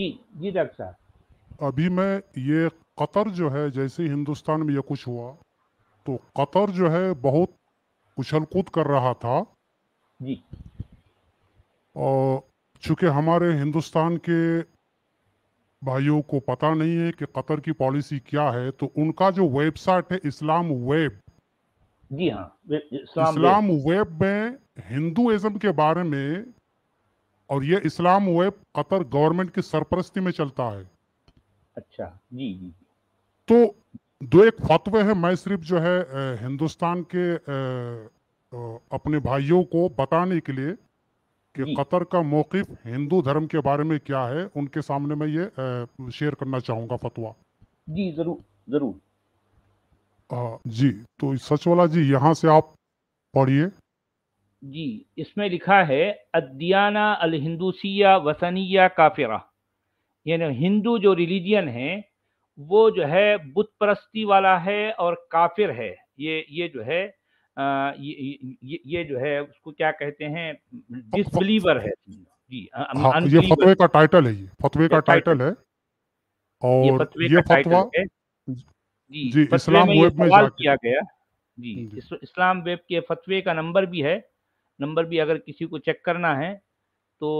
जी जी doctor साहब अभी मैं ये कतर जो है जैसे हिंदुस्तान में ये कुछ हुआ तो कतर जो है बहुत उछल कूद कर रहा था जी और चूंकि हमारे हिंदुस्तान के भाइयों को पता नहीं है कि कतर की पॉलिसी क्या है तो उनका जो वेबसाइट है इस्लाम वेब जी हाँ इस्लाम, इस्लाम वेब में हिंदुइज्म के बारे में और ये इस्लाम वेब कतर गवर्नमेंट की सरपरस्ती में चलता है अच्छा जी जी तो दो एक फतवे है मैं सिर्फ जो है हिंदुस्तान के अपने भाइयों को बताने के लिए कि कतर का मौकफ हिंदू धर्म के बारे में क्या है उनके सामने मैं ये शेयर करना चाहूंगा फतवा जी जरूर जरूर जी तो सच वाला जी यहाँ से आप पढ़िए जी इसमें लिखा है अद्याना अल हिंदूसिया वसनिया काफिरा यानी हिंदू जो रिलीजियन है वो जो है बुत परस्ती वाला है और काफिर है ये ये जो है आ, ये, ये ये जो है उसको क्या कहते हैं डिसबिलीवर है जी हाँ, ये फतवे का टाइटल है ये फतवे का टाइटल है और ये फतवा जी इस्लाम वेब में किया गया जी इस्लाम वेब के फतवे का नंबर भी है नंबर भी अगर किसी को चेक करना है तो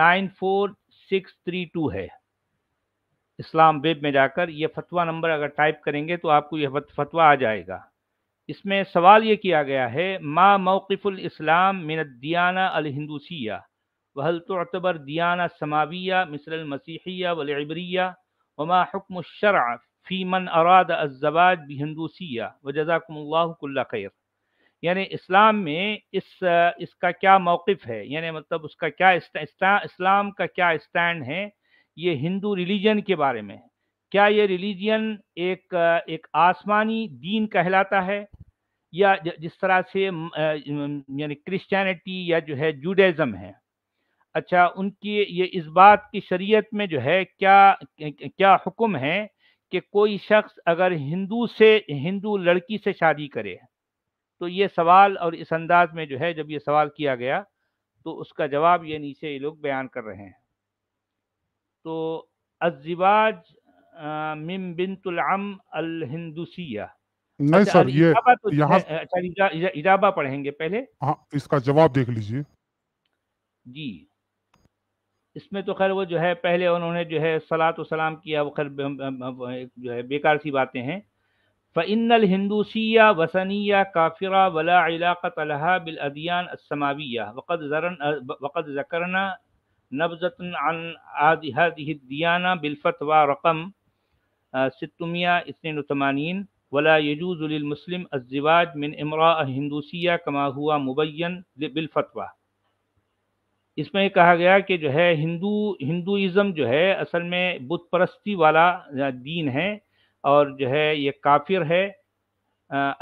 nine four six three two है इस्लाम वेब में जाकर यह फतवा नंबर अगर टाइप करेंगे तो आपको यह फतवा आ जाएगा इसमें सवाल ये किया गया है मा मौक़फ़ुलस्लाम मिनदियाना अलहिंदूसिया वहल अतबर दियाना समाविया मसीहिया वलबरिया वमा हकम शरा फ़ीमन अराद अज़वाज भी हिंदूसिया व जजाकम्ला खैर यानी इस्लाम में इस इसका क्या मौक़ है यानी मतलब उसका क्या इस्लाम का क्या स्टैंड है ये हिंदू रिलीजन के बारे में क्या ये रिलीजन एक एक आसमानी दीन कहलाता है या जिस तरह से यानी क्रिश्चियनिटी या जो है जूडाज़म है अच्छा उनकी ये इस बात की शरीयत में जो है क्या क्या हुक्म है कि कोई शख्स अगर हिंदू से हिंदू लड़की से शादी करे तो ये सवाल और इस अंदाज में जो है जब ये सवाल किया गया तो उसका जवाब ये नीचे ये लोग बयान कर रहे हैं तो अजिवाज मिम बिनतुलम अल हिंदुसिया नहीं अच्छा, सर ये तो यहाँ अच्छा इजाबा पढ़ेंगे पहले हाँ, इसका जवाब देख लीजिए जी इसमें तो खैर वो जो है पहले उन्होंने जो है सलात सलाम किया वो खैर जो है बेकार सी बातें हैं फ़िनल हिंदूसिया वसनिया काफिरा वला इलाक़तहा बिलअदियान असमाविया वक़द जरन वक़द जकरना नबजतन अन आदिहदियाना बिलफ़तवा रकम सितमिया इसनतमानिन वला यजूज़ुलमसलम अजवाज मिन इमरा हिंदूसिया कमा हुआ मुबैन बिलफ़तवा इसमें कहा गया कि जो है हिंदू हिंदुज़म जो है असल में बुत परस्ती वाला दीन है और जो है ये काफिर है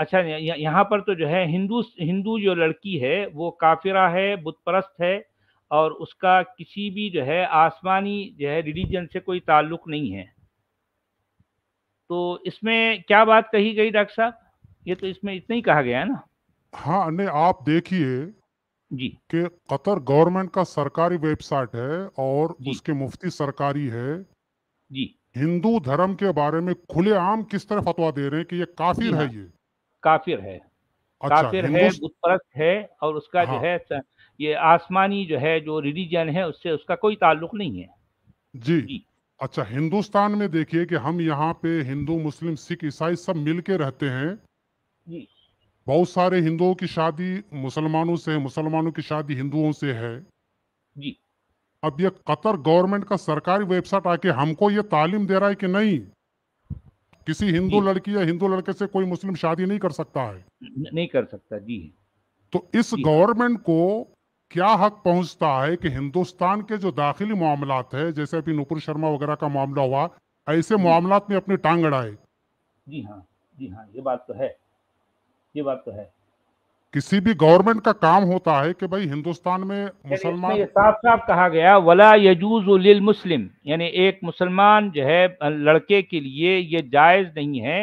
अच्छा यहाँ पर तो जो है हिंदू हिंदू जो लड़की है वो काफिरा है बुतप्रस्त है और उसका किसी भी जो है आसमानी जो है रिलीजन से कोई ताल्लुक नहीं है तो इसमें क्या बात कही गई डॉक्टर साहब ये तो इसमें इतना ही कहा गया है ना हाँ नहीं आप देखिए जी कि कतर गवर्नमेंट का सरकारी वेबसाइट है और उसके मुफ्ती सरकारी है जी हिंदू धर्म के बारे में खुलेआम किस तरह फतवा दे रहे हैं कि ये काफिर है हाँ। ये काफिर है अच्छा, काफिर है है और उसका हाँ, जो है ये आसमानी जो है जो रिलीजन है उससे उसका कोई ताल्लुक नहीं है जी, जी। अच्छा हिंदुस्तान में देखिए कि हम यहाँ पे हिंदू मुस्लिम सिख ईसाई सब मिल के रहते हैं जी बहुत सारे हिंदुओं की शादी मुसलमानों से है मुसलमानों की शादी हिंदुओं से है जी अब ये कतर गवर्नमेंट का सरकारी वेबसाइट आके हमको ये तालीम दे रहा है कि नहीं किसी हिंदू लड़की या हिंदू लड़के से कोई मुस्लिम शादी नहीं कर सकता है नहीं कर सकता जी तो इस गवर्नमेंट को क्या हक पहुंचता है कि हिंदुस्तान के जो दाखिली मामला है जैसे अभी नुपुर शर्मा वगैरह का मामला हुआ ऐसे मामला में अपनी टांग अड़ाए जी हाँ जी हाँ ये बात तो है ये बात तो है किसी भी गवर्नमेंट का काम होता है कि भाई हिंदुस्तान में मुसलमान साफ साफ कहा गया वला यजूज मुस्लिम यानी एक मुसलमान जो है लड़के के लिए ये जायज़ नहीं है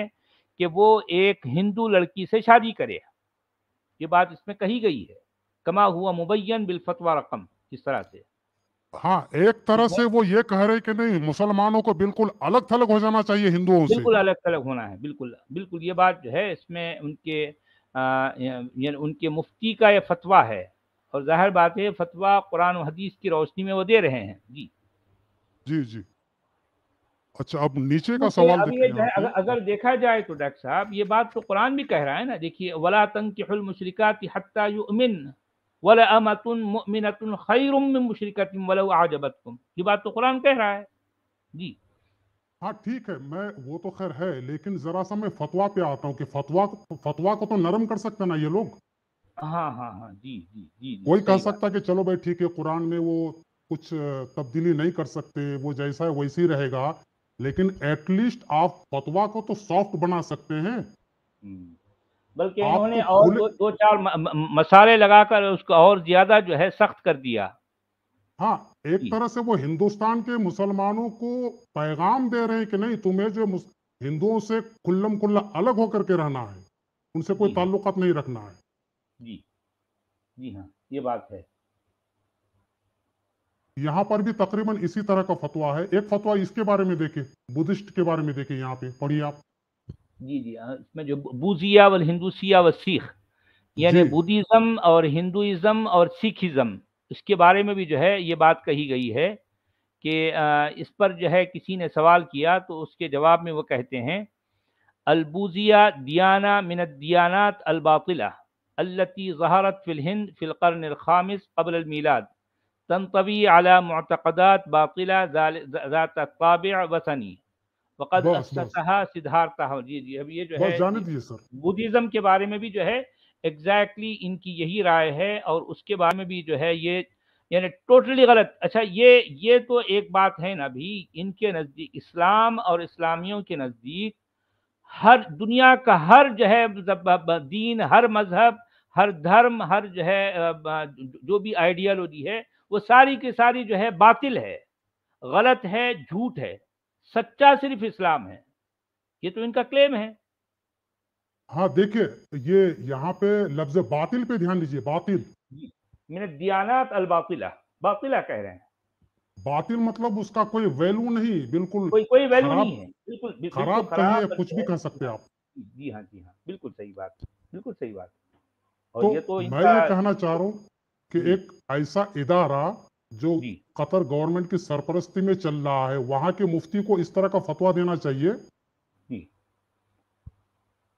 कि वो एक हिंदू लड़की से शादी करे ये बात इसमें कही गई है कमा हुआ मुबैन बिलफतवा रकम इस तरह से हाँ एक तरह से वो ये कह रहे कि नहीं मुसलमानों को बिल्कुल अलग थलग हो जाना चाहिए हिंदुओं से बिल्कुल अलग थलग होना है बिल्कुल बिल्कुल ये बात जो है इसमें उनके यानी उनके मुफ्ती का ये फतवा है और जाहिर बात है फतवा कुरान हदीस की रोशनी में वो दे रहे हैं जी जी जी अच्छा अब नीचे का सवाल अब ये अगर, अगर देखा जाए तो डॉक्टर साहब ये बात तो कुरान भी कह रहा है ना देखिए वला तंग के हल युमिन वला अमतुन मुमिनतुन खैरुम मिन तुम ये बात तो कुरान कह रहा है जी हाँ ठीक है मैं वो तो खैर है लेकिन जरा सा मैं फतवा पे आता हूँ कि फतवा फतवा को तो नरम कर सकते ना ये लोग हाँ हाँ हाँ जी जी जी कोई कह सकता कि चलो भाई ठीक है कुरान में वो कुछ तब्दीली नहीं कर सकते वो जैसा है वैसे ही रहेगा लेकिन एटलीस्ट आप फतवा को तो सॉफ्ट बना सकते हैं हम्म, बल्कि इन्होंने तो और दो, दो चार मसाले लगाकर उसको और ज्यादा जो है सख्त कर दिया हाँ एक तरह से वो हिंदुस्तान के मुसलमानों को पैगाम दे रहे हैं कि नहीं तुम्हें जो हिंदुओं से खुल्लम खुल्ला अलग होकर के रहना है उनसे कोई ताल्लुक नहीं रखना है जी जी हाँ ये बात है यहाँ पर भी तकरीबन इसी तरह का फतवा है एक फतवा इसके बारे में देखे बुद्धिस्ट के बारे में देखे यहाँ पे पढ़िए आप जी जी हाँ, इसमें जो बूजिया हिंदू सिया व सिख यानी बुद्धिज्म और हिंदुइज्म और सिखिज्म इसके बारे में भी जो है ये बात कही गई है कि इस पर जो है किसी ने सवाल किया तो उसके जवाब में वो कहते हैं अलबूजिया दियाना मिनदियानात अलबातिला अल्लती जहारत फ़िलहिंद फ़िलकर्न ख़ामिस कबल अलमीलाद तनतवी अला मतकदात बातिला वसनी वक़द सिद्धार्थ जी जी अब ये जो है बुद्धिज़्म के बारे में भी जो है एग्जैक्टली exactly इनकी यही राय है और उसके बारे में भी जो है ये यानी टोटली गलत अच्छा ये ये तो एक बात है ना भी इनके नज़दीक इस्लाम और इस्लामियों के नज़दीक हर दुनिया का हर जो है दीन हर मज़हब हर धर्म हर जो है जो भी आइडियालॉजी है वो सारी की सारी जो है बातिल है गलत है झूठ है सच्चा सिर्फ इस्लाम है ये तो इनका क्लेम है हाँ देखिए ये यहाँ पे लफ्ज बातिल पे ध्यान दीजिए बातिल मैंने दियानात अल बातिला बातिला कह रहे हैं बातिल मतलब उसका कोई वैल्यू नहीं बिल्कुल कोई कोई वैल्यू नहीं है बिल्कुल, खराब कहें कुछ भी कह सकते हैं आप जी हाँ जी हाँ बिल्कुल सही बात बिल्कुल सही बात और तो, ये तो मैं ये कहना चाह रहा हूँ कि एक ऐसा इदारा जो कतर गवर्नमेंट की सरपरस्ती में चल रहा है वहां के मुफ्ती को इस तरह का फतवा देना चाहिए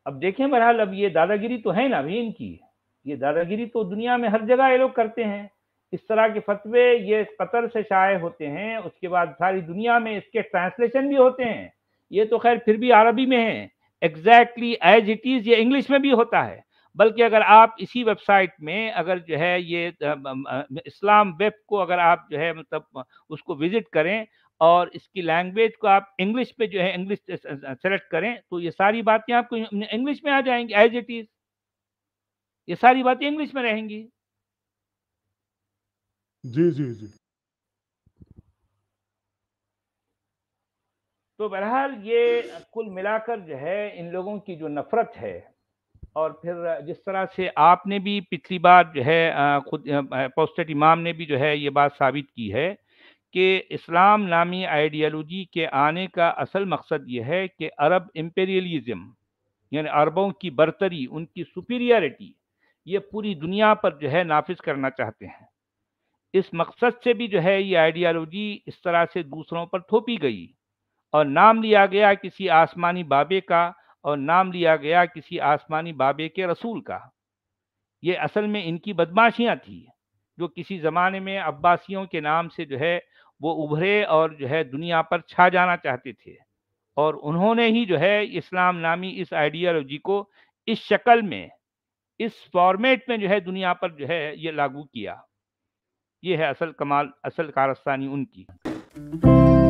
अब देखें बहरहाल अब ये दादागिरी तो है ना अभी इनकी ये दादागिरी तो दुनिया में हर जगह ये लोग करते हैं इस तरह के फतवे ये कतर से शाये होते हैं उसके बाद सारी दुनिया में इसके ट्रांसलेशन भी होते हैं ये तो खैर फिर भी अरबी में है एग्जैक्टली एज इट इज़ ये इंग्लिश में भी होता है बल्कि अगर आप इसी वेबसाइट में अगर जो है ये इस्लाम वेब को अगर आप जो है मतलब उसको विजिट करें और इसकी लैंग्वेज को आप इंग्लिश पे जो है इंग्लिश सेलेक्ट करें तो ये सारी बातें आपको इंग्लिश में आ जाएंगी एज इट इज ये सारी बातें इंग्लिश में रहेंगी जी जी जी तो बहरहाल ये कुल मिलाकर जो है इन लोगों की जो नफरत है और फिर जिस तरह से आपने भी पिछली बार जो है खुद पोस्टेड इमाम ने भी जो है ये बात साबित की है कि इस्लाम नामी आइडियालॉजी के आने का असल मकसद यह है कि अरब इम्पेरियलिज़म यानी अरबों की बरतरी उनकी सुपीरियरिटी ये पूरी दुनिया पर जो है नाफिज करना चाहते हैं इस मकसद से भी जो है ये आइडियालॉजी इस तरह से दूसरों पर थोपी गई और नाम लिया गया किसी आसमानी बाबे का और नाम लिया गया किसी आसमानी बाबे के रसूल का ये असल में इनकी बदमाशियाँ थी जो किसी ज़माने में अब्बासियों के नाम से जो है वो उभरे और जो है दुनिया पर छा जाना चाहते थे और उन्होंने ही जो है इस्लाम नामी इस आइडियोलॉजी को इस शक्ल में इस फॉर्मेट में जो है दुनिया पर जो है ये लागू किया ये है असल कमाल असल कारस्तानी उनकी